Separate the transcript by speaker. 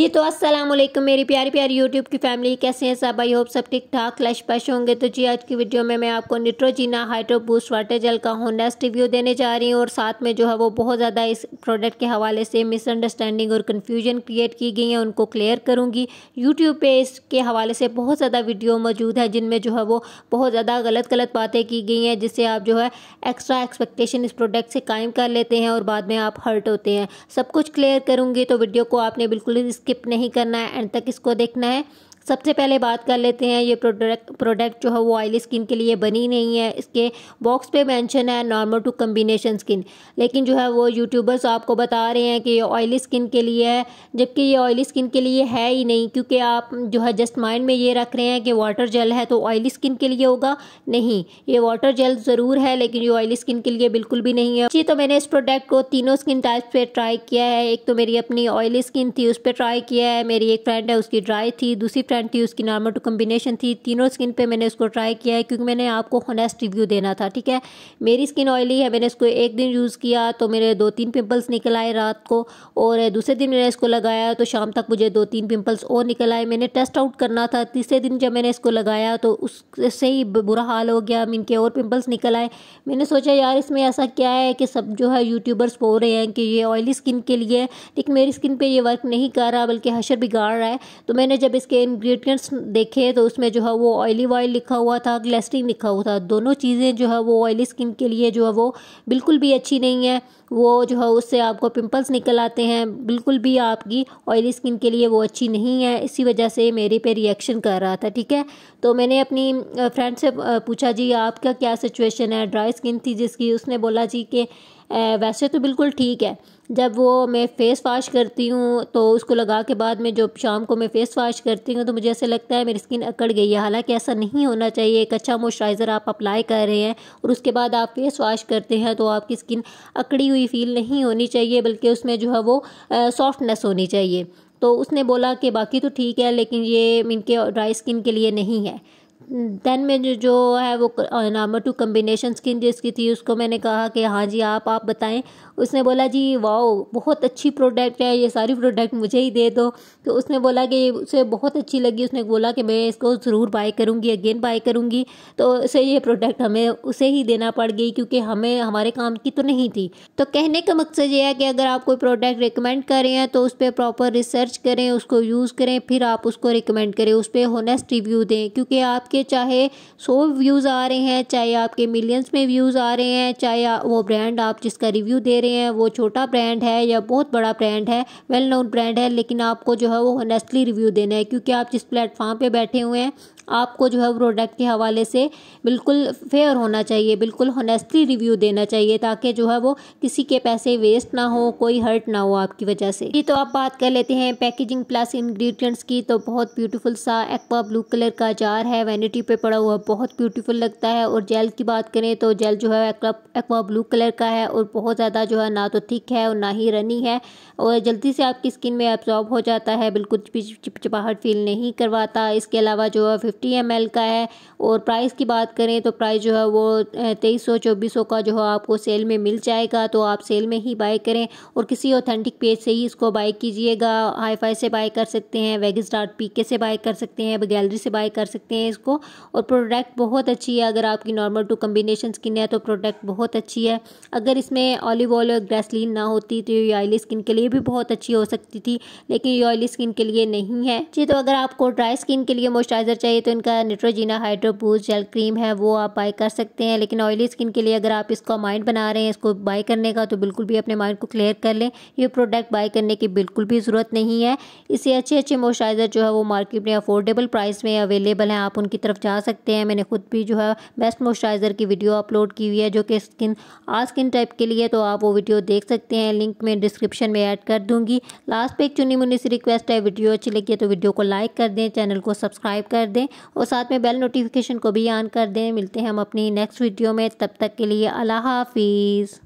Speaker 1: जी तो अस्सलाम वालेकुम मेरी प्यारी प्यारी यूट्यूब की फैमिली कैसे हैं सब आई होप सब ठीक ठाक लश पश होंगे तो जी आज की वीडियो में मैं आपको Neutrogena hydro boost water gel का होनेस्ट रिव्यू देने जा रही हूँ और साथ में जो है वो बहुत ज़्यादा इस प्रोडक्ट के हवाले से मिसअंडरस्टैंडिंग और कन्फ्यूजन क्रिएट की गई है उनको क्लियर करूँगी यूट्यूब पर इसके हवाले से बहुत ज़्यादा वीडियो मौजूद है जिनमें जो है वो बहुत ज़्यादा गलत गलत बातें की गई हैं जिससे आप जो है एक्स्ट्रा एक्सपेक्टेशन इस प्रोडक्ट से कायम कर लेते हैं और बाद में आप हर्ट होते हैं सब कुछ क्लियर करूँगी तो वीडियो को आपने बिल्कुल स्किप नहीं करना है एंड तक इसको देखना है सबसे पहले बात कर लेते हैं ये प्रोडक्ट प्रोडक्ट जो है वो ऑयली स्किन के लिए बनी नहीं है इसके बॉक्स पे मेंशन है नॉर्मल टू कम्बिनेशन स्किन लेकिन जो है वो यूट्यूबर्स आपको बता रहे हैं कि ये ऑयली स्किन के लिए है जबकि ये ऑयली स्किन के लिए है ही नहीं क्योंकि आप जो है जस्ट माइंड में ये रख रहे हैं कि वाटर जेल है तो ऑयली स्किन के लिए होगा नहीं ये वाटर जेल ज़रूर है लेकिन ये ऑयली स्किन के लिए बिल्कुल भी नहीं है जी तो मैंने इस प्रोडक्ट को तीनों स्किन टाइप पे ट्राई किया है एक तो मेरी अपनी ऑयली स्किन थी उस पर ट्राई किया है मेरी एक फ्रेंड है उसकी ड्राई थी दूसरी फ्रेंड ब्रांड थी उसकी नॉर्मल टू कम्बिनेशन थी तीनों स्किन पे मैंने उसको ट्राई किया है क्योंकि मैंने आपको होनेस्ट रिव्यू देना था ठीक है मेरी स्किन ऑयली है मैंने इसको एक दिन यूज़ किया तो मेरे दो तीन पिंपल्स निकल आए रात को और दूसरे दिन मैंने इसको लगाया तो शाम तक मुझे दो तीन पिंपल्स और निकल आए मैंने टेस्ट आउट करना था तीसरे दिन जब मैंने इसको लगाया तो उससे ही बुरा हाल हो गया इनके और पिंपल्स निकल आए मैंने सोचा यार इसमें ऐसा क्या है कि सब जो है यूट्यूबर्स बोल रहे हैं कि ये ऑयली स्किन के लिए लेकिन मेरी स्किन पर यह वर्क नहीं कर रहा बल्कि हशर बिगाड़ रहा है तो मैंने जब इसके इन इंग्रेडिएंट्स देखे तो उसमें जो है वो ऑयली ऑयल लिखा हुआ था ग्लैस्टिंग लिखा हुआ था दोनों चीज़ें जो है वो ऑयली स्किन के लिए जो है वो बिल्कुल भी अच्छी नहीं है वो जो है उससे आपको पिंपल्स निकल आते हैं बिल्कुल भी आपकी ऑयली स्किन के लिए वो अच्छी नहीं है इसी वजह से मेरे पे रिएक्शन कर रहा था ठीक है तो मैंने अपनी फ्रेंड से पूछा जी आपका क्या सिचुएशन है ड्राई स्किन थी जिसकी उसने बोला जी कि वैसे तो बिल्कुल ठीक है जब वो मैं फ़ेस वाश करती हूँ तो उसको लगा के बाद में जो शाम को मैं फ़ेस वाश करती हूँ तो मुझे ऐसा लगता है मेरी स्किन अकड़ गई है हालांकि ऐसा नहीं होना चाहिए एक अच्छा मॉइस्चराइज़र आप अप्लाई कर रहे हैं और उसके बाद आप फेस वाश करते हैं तो आपकी स्किन अकड़ी हुई फील नहीं होनी चाहिए बल्कि उसमें जो है वो सॉफ्टनेस होनी चाहिए तो उसने बोला कि बाकी तो ठीक है लेकिन ये इनके ड्राई स्किन के लिए नहीं है देन में जो जो है वो नंबर टू कम्बिनेशन स्किन जिसकी थी उसको मैंने कहा कि हाँ जी आप आप बताएं उसने बोला जी वाओ बहुत अच्छी प्रोडक्ट है ये सारी प्रोडक्ट मुझे ही दे दो तो उसने बोला कि उसे बहुत अच्छी लगी उसने बोला कि मैं इसको ज़रूर बाय करूँगी अगेन बाय करूँगी तो उसे ये प्रोडक्ट हमें उसे ही देना पड़ गई क्योंकि हमें हमारे काम की तो नहीं थी तो कहने का मकसद ये है कि अगर आप कोई प्रोडक्ट रिकमेंड कर रहे हैं तो उस पर प्रॉपर रिसर्च करें उसको यूज़ करें फिर आप उसको रिकमेंड करें उस पर होनेस्ट रिव्यू दें क्योंकि आप आपके चाहे सौ व्यूज़ आ रहे हैं चाहे आपके मिलियंस में व्यूज़ आ रहे हैं चाहे वो ब्रांड आप जिसका रिव्यू दे रहे हैं वो छोटा ब्रांड है या बहुत बड़ा ब्रांड है वेल नोन ब्रांड है लेकिन आपको जो है वो ऑनेस्टली रिव्यू देना है क्योंकि आप जिस प्लेटफॉर्म पे बैठे हुए हैं आपको जो है प्रोडक्ट के हवाले से बिल्कुल फेयर होना चाहिए बिल्कुल हॉनेस्टली रिव्यू देना चाहिए ताकि जो है वो किसी के पैसे वेस्ट ना हो कोई हर्ट ना हो आपकी वजह से ये तो आप बात कर लेते हैं पैकेजिंग प्लस इंग्रेडिएंट्स की तो बहुत ब्यूटीफुल सा एक्वा ब्लू कलर का जार है वैनिटी पे पड़ा हुआ बहुत ब्यूटीफुल लगता है और जेल की बात करें तो जेल जो है एक्वा ब्लू कलर का है और बहुत ज़्यादा जो है ना तो थिक है और ना ही रनी है और जल्दी से आपकी स्किन में एब्जॉर्ब हो जाता है बिल्कुल भी चिपचिपाहट फील नहीं करवाता इसके अलावा जो है फिफ्टी एम का है और प्राइस की बात करें तो प्राइस जो है वो तेईस सौ का जो है आपको सेल में मिल जाएगा तो आप सेल में ही बाई करें और किसी ऑथेंटिक पेज से ही इसको बाई कीजिएगा हाई से बाई कर सकते हैं वेगिस डॉट पी के से बाई कर सकते हैं गैलरी से बाई कर सकते हैं इसको को और प्रोडक्ट बहुत अच्छी है अगर आपकी नॉर्मल टू कम्बिनेशन स्किन है तो प्रोडक्ट बहुत अच्छी है अगर इसमें ऑलिव ऑयल और ग्रेसलिन ना होती तो ये ऑयली स्किन के लिए भी बहुत अच्छी हो सकती थी लेकिन ये ऑयली स्किन के लिए नहीं है जी तो अगर आपको ड्राई स्किन के लिए मॉइस्चराइजर चाहिए तो इनका न्यूट्रोजीना हाइड्रोबूज जेल क्रीम है वो आप बाई कर सकते हैं लेकिन ऑयली स्किन के लिए अगर आप इसका माइंड बना रहे हैं इसको बाई करने का तो बिल्कुल भी अपने माइंड को क्लियर कर लें ये प्रोडक्ट बाई करने की बिल्कुल भी ज़रूरत नहीं है इससे अच्छे अच्छे मॉइस्चराइज़र जो है वो मार्केट में अफोर्डेबल प्राइस में अवेलेबल हैं आप उनकी तरफ जा सकते हैं मैंने खुद भी जो है बेस्ट मॉइस्चराइज़र की वीडियो अपलोड की हुई है जो कि स्किन आ स्किन टाइप के लिए तो आप वो वीडियो देख सकते हैं लिंक मैं डिस्क्रिप्शन में ऐड कर दूंगी लास्ट पर एक चुनी मुनी से रिक्वेस्ट है वीडियो अच्छी लगी है तो वीडियो को लाइक कर दें चैनल को सब्सक्राइब कर दें और साथ में बेल नोटिफिकेशन को भी ऑन कर दें मिलते हैं हम अपनी नेक्स्ट वीडियो में तब तक के लिए अल्लाह हाफिज़